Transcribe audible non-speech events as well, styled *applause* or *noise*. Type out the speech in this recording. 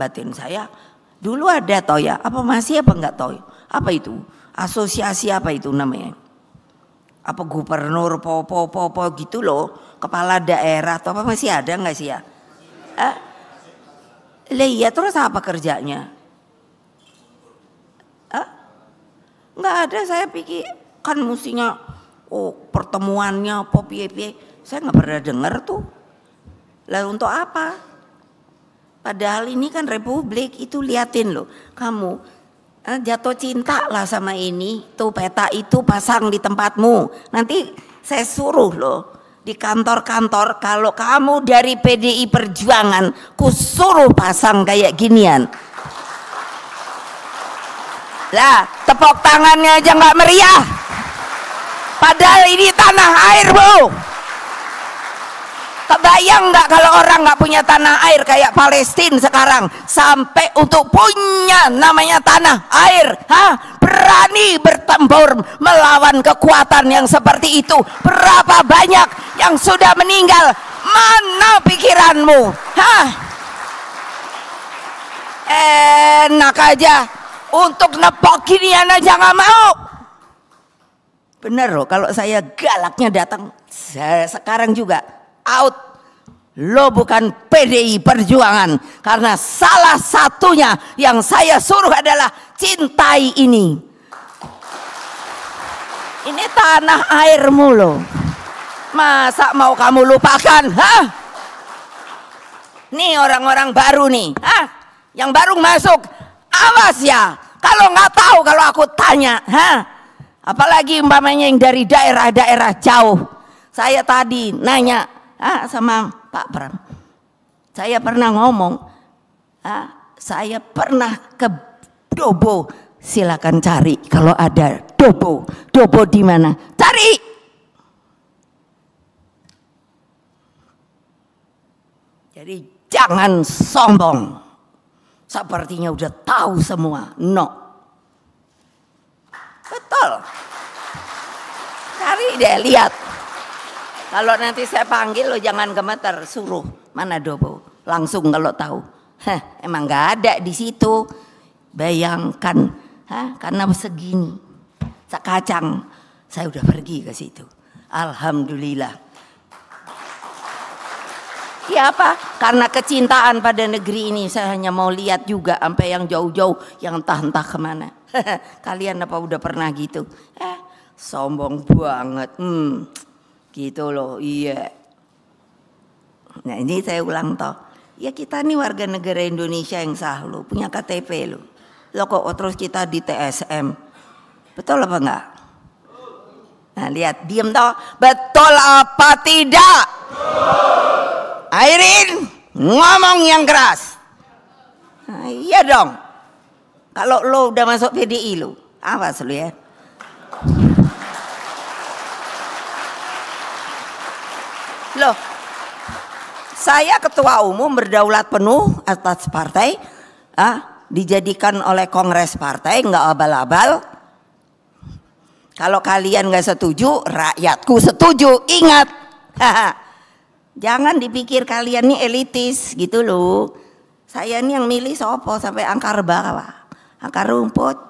batin saya dulu ada toya ya? apa masih apa enggak toy apa itu asosiasi apa itu namanya apa gubernur popo popo gitu loh kepala daerah atau apa masih ada enggak sih ya eh? lah iya terus apa kerjanya eh? Enggak ada saya pikir kan mestinya oh pertemuannya popi saya enggak pernah dengar tuh lah untuk apa Padahal ini kan republik itu liatin loh kamu eh, jatuh cinta lah sama ini tuh peta itu pasang di tempatmu nanti saya suruh loh di kantor-kantor kalau kamu dari PDI Perjuangan ku suruh pasang kayak ginian lah tepok tangannya aja nggak meriah padahal ini tanah air bu Kebayang nggak kalau orang nggak punya tanah air kayak Palestina sekarang sampai untuk punya namanya tanah air, hah? Berani bertempur melawan kekuatan yang seperti itu. Berapa banyak yang sudah meninggal? Mana pikiranmu? Hah? Enak aja untuk nepokin anak jangan mau. Bener loh kalau saya galaknya datang sekarang juga out lo bukan PDI Perjuangan karena salah satunya yang saya suruh adalah cintai ini. Ini tanah airmu lo. Masa mau kamu lupakan? Hah? Nih orang-orang baru nih, hah? yang baru masuk, awas ya. Kalau nggak tahu, kalau aku tanya, hah? Apalagi umpamanya yang dari daerah-daerah jauh. Saya tadi nanya, ah, sama Pak Pram. Saya pernah ngomong, ah, saya pernah ke Dobo, silakan cari kalau ada Dobo. Dobo di mana? Cari. Jadi jangan sombong. Sepertinya udah tahu semua. No. Betul. Cari deh, lihat. Kalau nanti saya panggil lo jangan gemeter, suruh mana Dobo. Langsung kalau tahu. Hah, emang nggak ada di situ. Bayangkan, Hah, karena segini kacang saya udah pergi ke situ. Alhamdulillah. Ya apa? Karena kecintaan pada negeri ini saya hanya mau lihat juga sampai yang jauh-jauh yang entah-entah kemana. *laughs* Kalian apa udah pernah gitu? Eh, sombong banget. Hmm. Gitu loh, iya. Nah ini saya ulang toh. Ya kita nih warga negara Indonesia yang sah lo, punya KTP lo. Lo kok terus kita di TSM. Betul apa enggak? Nah lihat, diem toh. Betul apa tidak? Airin, ngomong yang keras. Nah, iya dong. Kalau lo udah masuk PDI lo, awas lo ya. Loh, saya ketua umum berdaulat penuh atas partai, ah, dijadikan oleh kongres partai nggak abal-abal. Kalau kalian nggak setuju, rakyatku setuju. Ingat, *laughs* jangan dipikir kalian nih elitis gitu loh. Saya nih yang milih sopo sampai angkar bawah, angkar rumput.